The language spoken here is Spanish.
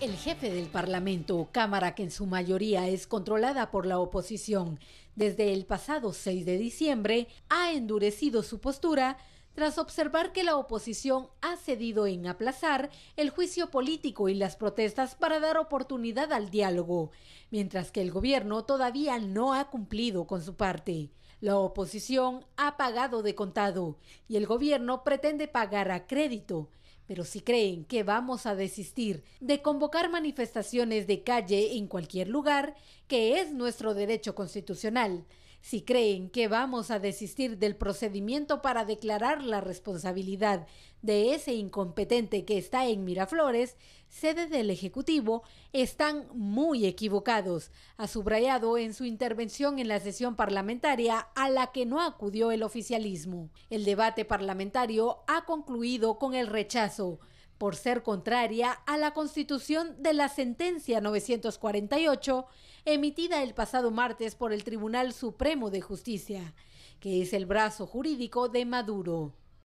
El jefe del Parlamento, Cámara que en su mayoría es controlada por la oposición, desde el pasado 6 de diciembre ha endurecido su postura tras observar que la oposición ha cedido en aplazar el juicio político y las protestas para dar oportunidad al diálogo, mientras que el gobierno todavía no ha cumplido con su parte. La oposición ha pagado de contado y el gobierno pretende pagar a crédito pero si creen que vamos a desistir de convocar manifestaciones de calle en cualquier lugar, que es nuestro derecho constitucional, si creen que vamos a desistir del procedimiento para declarar la responsabilidad de ese incompetente que está en Miraflores, sede del Ejecutivo, están muy equivocados, ha subrayado en su intervención en la sesión parlamentaria a la que no acudió el oficialismo. El debate parlamentario ha concluido con el rechazo por ser contraria a la constitución de la sentencia 948 emitida el pasado martes por el Tribunal Supremo de Justicia, que es el brazo jurídico de Maduro.